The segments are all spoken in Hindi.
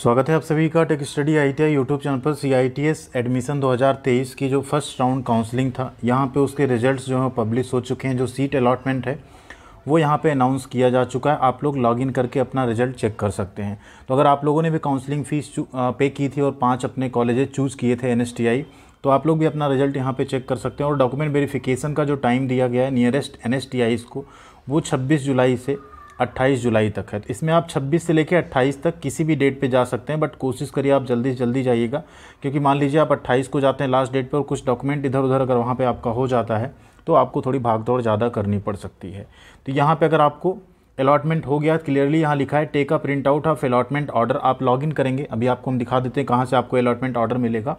स्वागत है आप सभी का tech study I T I YouTube channel पर C I T S admission 2023 की जो फर्स्ट राउंड काउंसलिंग था यहाँ पे उसके रिजल्ट्स जो हैं पब्लिश हो चुके हैं जो सीट अलाटमेंट है वो यहाँ पे अनाउंस किया जा चुका है आप लोग लॉगिन करके अपना रिजल्ट चेक कर सकते हैं तो अगर आप लोगों ने भी काउंसलिंग फ़ीस पे की थी और पाँच अपने कॉलेजेस चूज़ किए थे एन तो आप लोग भी अपना रिजल्ट यहाँ पर चेक कर सकते हैं और डॉक्यूमेंट वेरीफ़िकेशन का जो टाइम दिया गया है नियरेस्ट एन को वो छब्बीस जुलाई से 28 जुलाई तक है तो इसमें आप 26 से लेकर 28 तक किसी भी डेट पे जा सकते हैं बट कोशिश करिए आप जल्दी से जल्दी जाइएगा क्योंकि मान लीजिए आप 28 को जाते हैं लास्ट डेट पर और कुछ डॉक्यूमेंट इधर उधर अगर वहाँ पे आपका हो जाता है तो आपको थोड़ी भाग दौड़ ज़्यादा करनी पड़ सकती है तो यहाँ पर अगर आपको अलॉटमेंट हो गया क्लियरली यहाँ लिखा है take a print out of allotment order आप लॉग इन करेंगे अभी आपको हम दिखा देते हैं कहाँ से आपको अलॉटमेंट ऑर्डर मिलेगा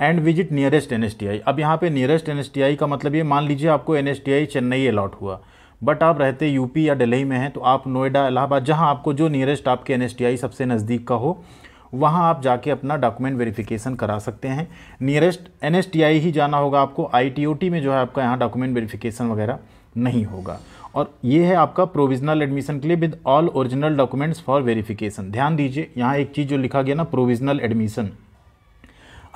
एंड विजिट नियरेस्ट एन अब यहाँ पे नियरेस्ट एन का मतलब ये मान लीजिए आपको एन चेन्नई अलॉट हुआ बट आप रहते यूपी या दिल्ली में हैं तो आप नोएडा इलाहाबाद जहां आपको जो नियरेस्ट आपके एन सबसे नज़दीक का हो वहां आप जाके अपना डॉक्यूमेंट वेरिफिकेशन करा सकते हैं नियरेस्ट एन ही जाना होगा आपको आई में जो है आपका यहाँ डॉक्यूमेंट वेरीफिकेशन वगैरह नहीं होगा और ये है आपका प्रोविजनल एडमिशन के लिए with all original documents for verification ध्यान दीजिए यहाँ एक चीज़ जो लिखा गया ना प्रोविजनल एडमिशन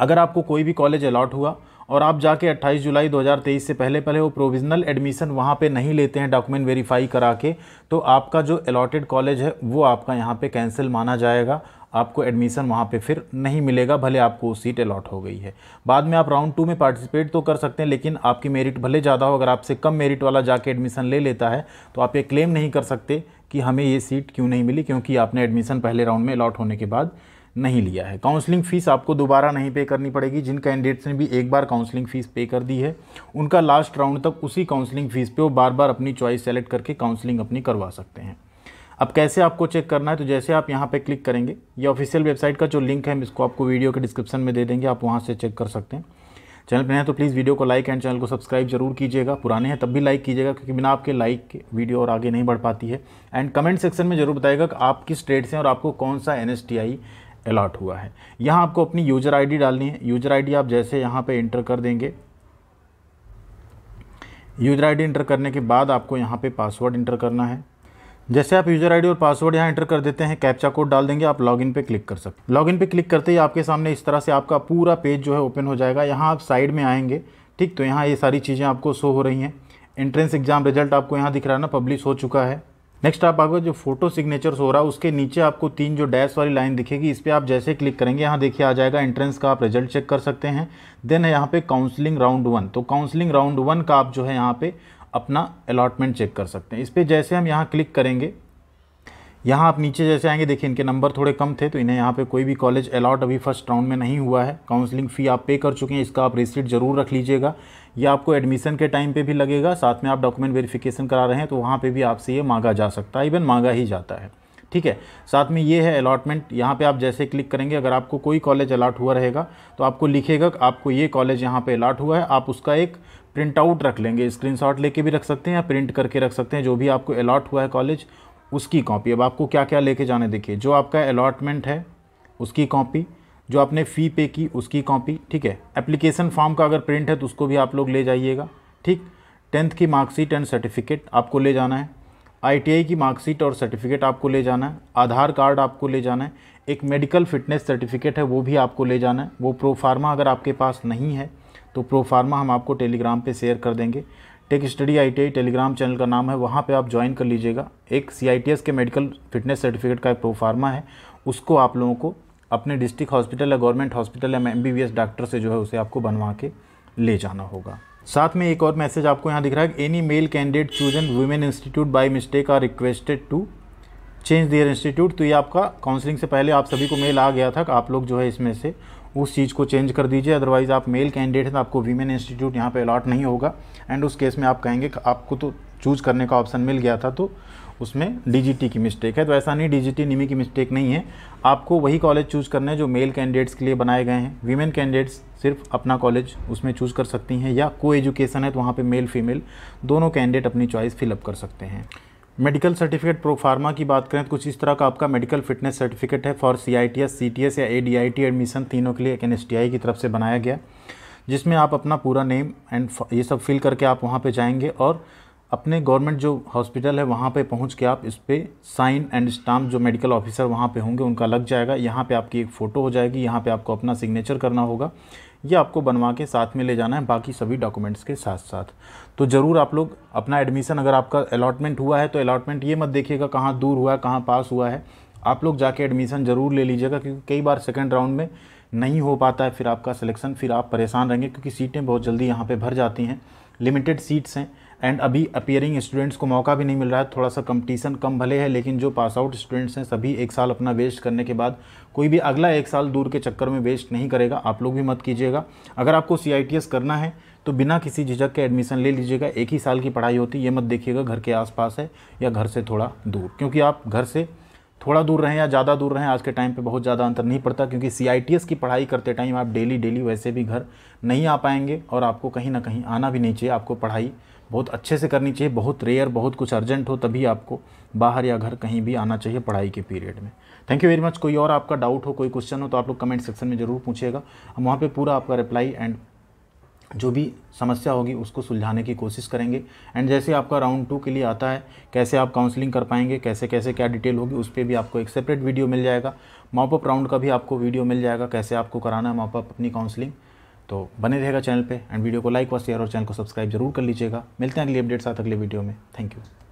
अगर आपको कोई भी कॉलेज अलाट हुआ और आप जाके 28 जुलाई 2023 से पहले पहले वो प्रोविजनल एडमिशन वहाँ पे नहीं लेते हैं डॉक्यूमेंट वेरीफाई करा के तो आपका जो अलॉटेड कॉलेज है वो आपका यहाँ पे कैंसिल माना जाएगा आपको एडमिशन वहाँ पे फिर नहीं मिलेगा भले आपको सीट अलॉट हो गई है बाद में आप राउंड टू में पार्टिसिपेट तो कर सकते हैं लेकिन आपकी मेरिट भले ज़्यादा हो अगर आपसे कम मेरिट वाला जाके एडमिशन ले लेता है तो आप ये क्लेम नहीं कर सकते कि हमें ये सीट क्यों नहीं मिली क्योंकि आपने एडमिशन पहले राउंड में अलॉट होने के बाद नहीं लिया है काउंसलिंग फ़ीस आपको दोबारा नहीं पे करनी पड़ेगी जिन कैंडिडेट्स ने भी एक बार काउंसलिंग फ़ीस पे कर दी है उनका लास्ट राउंड तक उसी काउंसलिंग फ़ीस पे वो बार बार अपनी चॉइस सेलेक्ट करके काउंसलिंग अपनी करवा सकते हैं अब कैसे आपको चेक करना है तो जैसे आप यहाँ पर क्लिक करेंगे ये ऑफिशियल वेबसाइट का जो लिंक है इसको आपको वीडियो के डिस्क्रिप्शन में दे देंगे आप वहाँ से चेक कर सकते हैं चैनल पर हैं तो प्लीज़ वीडियो को लाइक एंड चैनल को सब्सक्राइब जरूर कीजिएगा पुराने हैं तब भी लाइक कीजिएगा क्योंकि बिना आपके लाइक के वीडियो और आगे नहीं बढ़ पाती है एंड कमेंट सेक्शन में जरूर बताएगा कि आप किस स्टेट से हैं और आपको कौन सा एन अलाट हुआ है यहाँ आपको अपनी यूजर आईडी डालनी है यूजर आईडी आप जैसे यहाँ पे इंटर कर देंगे यूजर आईडी इंटर करने के बाद आपको यहाँ पे पासवर्ड इंटर करना है जैसे आप यूजर आईडी और पासवर्ड यहाँ इंटर कर देते हैं कैप्चा कोड डाल देंगे आप लॉगिन पे क्लिक कर सकते लॉगिन पे क्लिक करते ही आपके सामने इस तरह से आपका पूरा पेज जो है ओपन हो जाएगा यहाँ आप साइड में आएंगे ठीक तो यहाँ ये सारी चीज़ें आपको शो हो रही हैं एंट्रेंस एग्ज़ाम रिजल्ट आपको यहाँ दिख रहा है ना पब्लिश हो चुका है नेक्स्ट आप आगे जो फोटो सिग्नेचर्स हो रहा है उसके नीचे आपको तीन जो डैश वाली लाइन दिखेगी इस पर आप जैसे क्लिक करेंगे यहाँ देखिए आ जाएगा एंट्रेंस का आप रिजल्ट चेक कर सकते हैं देन है यहाँ पे काउंसलिंग राउंड वन तो काउंसलिंग राउंड वन का आप जो है यहाँ पे अपना अलाटमेंट चेक कर सकते हैं इस पर जैसे हम यहाँ क्लिक करेंगे यहाँ आप नीचे जैसे आएंगे देखिए इनके नंबर थोड़े कम थे तो इन्हें यहाँ पे कोई भी कॉलेज अलाट अभी फर्स्ट राउंड में नहीं हुआ है काउंसलिंग फ़ी आप पे कर चुके हैं इसका आप रिसिट ज़रूर रख लीजिएगा ये आपको एडमिशन के टाइम पे भी लगेगा साथ में आप डॉक्यूमेंट वेरिफिकेशन करा रहे हैं तो वहाँ पे भी आपसे ये मांगा जा सकता है इवन मांगा ही जाता है ठीक है साथ में ये है अलॉटमेंट यहाँ पे आप जैसे क्लिक करेंगे अगर आपको कोई कॉलेज अलाट हुआ रहेगा तो आपको लिखेगा आपको ये कॉलेज यहाँ पर अलाट हुआ है आप उसका एक प्रिंट आउट रख लेंगे स्क्रीन लेके भी रख सकते हैं या प्रिंट करके रख सकते हैं जो भी आपको अलाट हुआ है कॉलेज उसकी कॉपी अब आपको क्या क्या लेके जाने देखिए जो आपका अलाटमेंट है उसकी कॉपी जो आपने फ़ी पे की उसकी कॉपी ठीक है एप्लीकेशन फॉर्म का अगर प्रिंट है तो उसको भी आप लोग ले जाइएगा ठीक टेंथ की मार्कशीट एंड सर्टिफिकेट आपको ले जाना है आईटीआई की मार्कशीट और सर्टिफिकेट आपको ले जाना है आधार कार्ड आपको ले जाना है एक मेडिकल फिटनेस सर्टिफिकेट है वो भी आपको ले जाना है वो प्रोफार्मा अगर आपके पास नहीं है तो प्रोफार्मा हम आपको टेलीग्राम पे शेयर कर देंगे tech study I Telegram channel का नाम है वहाँ पे आप ज्वाइन कर लीजिएगा एक सी के मेडिकल फिटनेस सर्टिफिकेट का एक प्रोफार्मा है उसको आप लोगों को अपने डिस्ट्रिक्ट हॉस्पिटल या गवर्नमेंट हॉस्पिटल या एम डॉक्टर से जो है उसे आपको बनवा के ले जाना होगा साथ में एक और मैसेज आपको यहाँ दिख रहा है any male candidate chosen women institute by mistake are requested to change their institute तो ये आपका काउंसलिंग से पहले आप सभी को मेल आ गया था कि आप लोग जो है इसमें से उस चीज़ को चेंज कर दीजिए अदरवाइज़ आप मेल कैंडिडेट हैं तो आपको वीमेन इंस्टीट्यूट यहाँ पे अलाट नहीं होगा एंड उस केस में आप कहेंगे कि आपको तो चूज़ करने का ऑप्शन मिल गया था तो उसमें डीजीटी की मिस्टेक है तो ऐसा नहीं डीजीटी निमी की मिस्टेक नहीं है आपको वही कॉलेज चूज़ करना है जो मेल कैंडिडेट्स के लिए बनाए गए हैं वीमेन कैंडिडेट्स सिर्फ अपना कॉलेज उसमें चूज़ कर सकती हैं या को एजुकेशन है तो वहाँ पर मेल फीमेल दोनों कैंडिडेट अपनी चॉइस फिलअप कर सकते हैं मेडिकल सर्टिफिकेट प्रोफार्मा की बात करें तो कुछ इस तरह का आपका मेडिकल फिटनेस सर्टिफिकेट है for C I T S C T S या A D I T admission तीनों के लिए एक एन एस टी आई की तरफ से बनाया गया जिसमें आप अपना पूरा नेम एंड ये सब फिल करके आप वहाँ पे जाएंगे और अपने गवर्नमेंट जो हॉस्पिटल है वहाँ पे पहुँच के आप इस पर साइन एंड स्टाम्प जो मेडिकल ऑफिसर वहाँ पे होंगे उनका लग जाएगा यहाँ पे आपकी एक फ़ोटो हो जाएगी यहाँ पे आपको अपना सिग्नेचर करना होगा ये आपको बनवा के साथ में ले जाना है बाकी सभी डॉक्यूमेंट्स के साथ साथ तो ज़रूर आप लोग अपना एडमिशन अगर आपका अलॉटमेंट हुआ है तो अलॉटमेंट ये मत देखिएगा कहाँ दूर हुआ है कहाँ पास हुआ है आप लोग जाके एडमिशन ज़रूर ले लीजिएगा क्योंकि कई बार सेकेंड राउंड में नहीं हो पाता है फिर आपका सिलेक्शन फिर आप परेशान रहेंगे क्योंकि सीटें बहुत जल्दी यहाँ पर भर जाती हैं लिमिटेड सीट्स हैं एंड अभी अपियरिंग स्टूडेंट्स को मौका भी नहीं मिल रहा है थोड़ा सा कंपटीशन कम भले है लेकिन जो पास आउट स्टूडेंट्स हैं सभी एक साल अपना वेस्ट करने के बाद कोई भी अगला एक साल दूर के चक्कर में वेस्ट नहीं करेगा आप लोग भी मत कीजिएगा अगर आपको सी करना है तो बिना किसी झिझक के एडमिशन ले लीजिएगा एक ही साल की पढ़ाई होती है ये मत देखिएगा घर के आसपास है या घर से थोड़ा दूर क्योंकि आप घर से थोड़ा दूर रहें या ज़्यादा दूर रहें आज के टाइम पे बहुत ज़्यादा अंतर नहीं पड़ता क्योंकि सी की पढ़ाई करते टाइम आप डेली डेली वैसे भी घर नहीं आ पाएंगे और आपको कहीं ना कहीं आना भी नहीं चाहिए आपको पढ़ाई बहुत अच्छे से करनी चाहिए बहुत रेयर बहुत कुछ अर्जेंट हो तभी आपको बाहर या घर कहीं भी आना चाहिए पढ़ाई के पीरियड में थैंक यू वेरी मच कोई और आपका डाउट हो कोई क्वेश्चन हो तो आप लोग कमेंट सेक्शन में ज़रूर पूछिएगा हम वहाँ पर पूरा आपका रिप्लाई एंड जो भी समस्या होगी उसको सुलझाने की कोशिश करेंगे एंड जैसे आपका राउंड टू के लिए आता है कैसे आप काउंसलिंग कर पाएंगे कैसे कैसे क्या डिटेल होगी उस पर भी आपको एक सेपरेट वीडियो मिल जाएगा मॉपअप राउंड का भी आपको वीडियो मिल जाएगा कैसे आपको कराना है मॉपअप अपनी काउंसलिंग तो बने रहेगा चैनल पर एंड वीडियो को लाइक व शेयर और चैनल को सब्सक्राइब जरूर कर लीजिएगा मिलते हैं अगली अपडेट्स साथ अगले वीडियो में थैंक यू